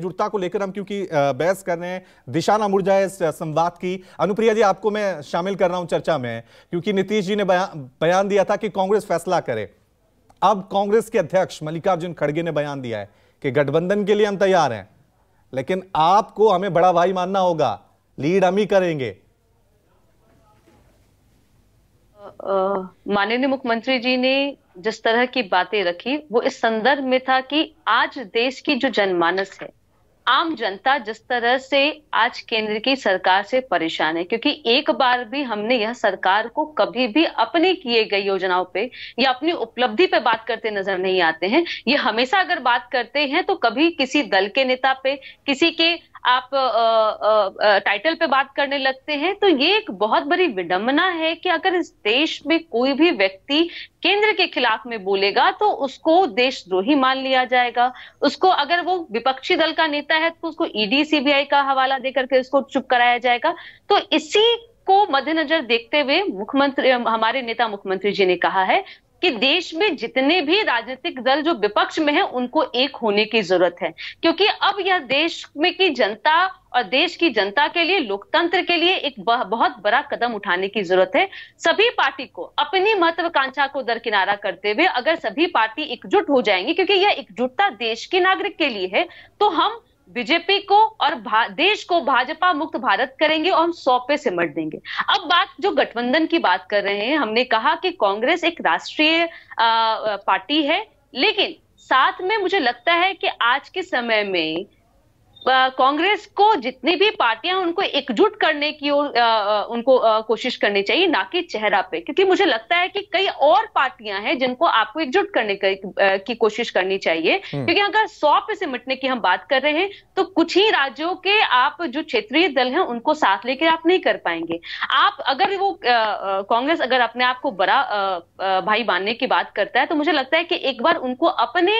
जुड़ता को लेकर हम क्योंकि बहस कर रहे हैं दिशा ना मुड़ जाए इस संवाद की अनुप्रिया जी आपको मैं शामिल कर रहा हूं चर्चा में क्योंकि नीतीश जी ने बया, बयान दिया था कि कांग्रेस फैसला करे अब कांग्रेस के अध्यक्ष मल्लिकार्जुन खड़गे ने बयान दिया है कि गठबंधन के लिए हम तैयार हैं लेकिन आपको हमें बड़ा भाई मानना होगा लीड हम ही करेंगे माननीय मुख्यमंत्री जी ने जिस तरह की बातें रखी वो इस संदर्भ में था कि आज देश की जो जनमानस है आम जनता जिस तरह से आज केंद्र की सरकार से परेशान है क्योंकि एक बार भी हमने यह सरकार को कभी भी अपने किए गए योजनाओं पे या अपनी उपलब्धि पे बात करते नजर नहीं आते हैं ये हमेशा अगर बात करते हैं तो कभी किसी दल के नेता पे किसी के आप टाइटल पे बात करने लगते हैं तो ये एक बहुत बड़ी विडंबना है कि अगर इस देश में कोई भी व्यक्ति केंद्र के खिलाफ में बोलेगा तो उसको देशद्रोही मान लिया जाएगा उसको अगर वो विपक्षी दल का नेता है तो उसको ईडी e सीबीआई का हवाला देकर के उसको चुप कराया जाएगा तो इसी को मद्देनजर देखते हुए मुख्यमंत्री हमारे नेता मुख्यमंत्री जी ने कहा है कि देश में जितने भी राजनीतिक दल जो विपक्ष में है उनको एक होने की जरूरत है क्योंकि अब यह देश में की जनता और देश की जनता के लिए लोकतंत्र के लिए एक बहुत बड़ा कदम उठाने की जरूरत है सभी पार्टी को अपनी महत्वाकांक्षा को दरकिनारा करते हुए अगर सभी पार्टी एकजुट हो जाएंगी क्योंकि यह एकजुटता देश के नागरिक के लिए है तो हम बीजेपी को और देश को भाजपा मुक्त भारत करेंगे और हम सौ पे सिमट देंगे अब बात जो गठबंधन की बात कर रहे हैं हमने कहा कि कांग्रेस एक राष्ट्रीय पार्टी है लेकिन साथ में मुझे लगता है कि आज के समय में कांग्रेस को जितनी भी पार्टियां उनको एकजुट करने की ओर उनको कोशिश करनी चाहिए ना कि चेहरा पे क्योंकि मुझे लगता है कि कई और पार्टियां हैं जिनको आपको एकजुट करने की कोशिश करनी चाहिए हम्म। क्योंकि अगर सौ पे सिमटने की हम बात कर रहे हैं तो कुछ ही राज्यों के आप जो क्षेत्रीय दल हैं उनको साथ लेकर आप नहीं कर पाएंगे आप अगर वो कांग्रेस अगर अपने आप को बड़ा भाई मानने की बात करता है तो मुझे लगता है कि एक बार उनको अपने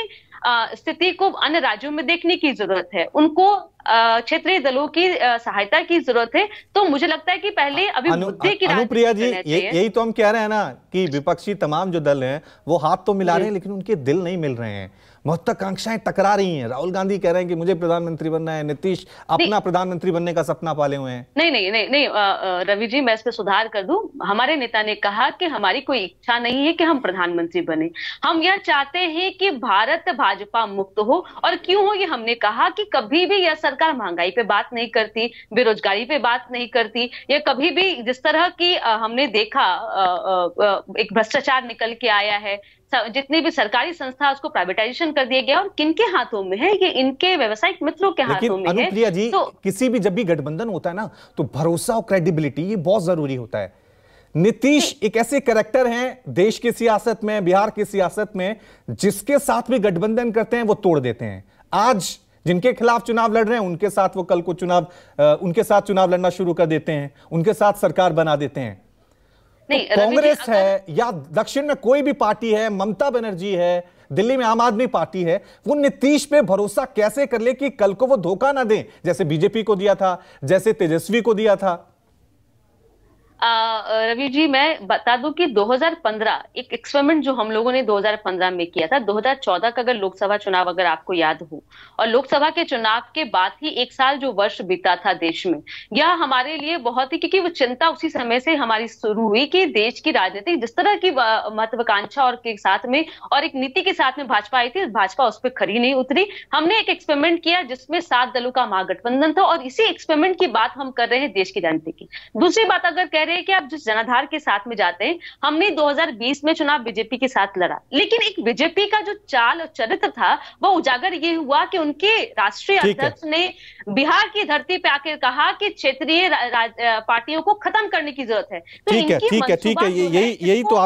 स्थिति को अन्य राज्यों में देखने की जरूरत है उनको क्षेत्रीय दलों की सहायता की जरूरत है तो मुझे लगता है कि पहले अभी अनु, मुद्दे की अनुप्रिया जी यही तो हम कह रहे हैं ना कि विपक्षी तमाम जो दल हैं वो हाथ तो मिला रहे हैं लेकिन उनके दिल नहीं मिल रहे हैं महत्वाकांक्षाएं टकरा रही हैं राहुल गांधी कह रहे हैं कि मुझे प्रधानमंत्री बनना है नीतीश अपना प्रधानमंत्री बनने का सपना पाले हुए हैं नहीं नहीं नहीं नहीं रवि जी मैं इस पर सुधार कर दू हमारे नेता ने कहा कि हमारी कोई इच्छा नहीं है कि हम प्रधानमंत्री बने हम यह चाहते हैं कि भारत भाजपा मुक्त हो और क्यों हो ये हमने कहा कि कभी भी यह सरकार महंगाई पे बात नहीं करती बेरोजगारी पे बात नहीं करती यह कभी भी जिस तरह की हमने देखा एक भ्रष्टाचार निकल के आया है जितनी भी सरकारी संस्था उसको प्राइवेटाइजेशन कर दिया गया और किनके हाथों में है ये इनके व्यवसायिक मित्रों के हाथों में है जी तो किसी भी जब भी गठबंधन होता है ना तो भरोसा और क्रेडिबिलिटी ये बहुत जरूरी होता है नीतीश एक ऐसे करेक्टर हैं देश की सियासत में बिहार की सियासत में जिसके साथ भी गठबंधन करते हैं वो तोड़ देते हैं आज जिनके खिलाफ चुनाव लड़ रहे हैं उनके साथ वो कल को चुनाव उनके साथ चुनाव लड़ना शुरू कर देते हैं उनके साथ सरकार बना देते हैं तो कांग्रेस है या दक्षिण में कोई भी पार्टी है ममता बनर्जी है दिल्ली में आम आदमी पार्टी है वो नीतीश पे भरोसा कैसे कर ले कि कल को वो धोखा ना दें जैसे बीजेपी को दिया था जैसे तेजस्वी को दिया था रवि जी मैं बता दूं कि 2015 एक एक्सपेरिमेंट जो हम लोगों ने 2015 में किया था 2014 का अगर लोकसभा चुनाव अगर आपको याद हो और लोकसभा के चुनाव के बाद ही एक साल जो वर्ष बीता था देश में यह हमारे लिए बहुत ही क्योंकि वो चिंता उसी समय से हमारी शुरू हुई कि देश की राजनीति जिस तरह की महत्वाकांक्षा और के साथ में और एक नीति के साथ में भाजपा आई थी भाजपा उस पर खड़ी नहीं उतरी हमने एक एक्सपेरिमेंट किया जिसमें सात दलों का महागठबंधन था और इसी एक्सपेरिमेंट की बात हम कर रहे हैं देश की राजनीति की दूसरी बात अगर कह रहे रहे हैं कि आप जिस जनाधार के साथ में जाते हैं हमने 2020 में चुनाव बीजेपी के साथ लड़ा लेकिन एक बीजेपी का जो चाल और चरित्र था वो उजागर ये हुआ कि उनके राष्ट्रीय अध्यक्ष ने बिहार की धरती पे आकर कहा कि क्षेत्रीय पार्टियों को खत्म करने की जरूरत है तो ठीक है ठीक है ठीक है यही यही तो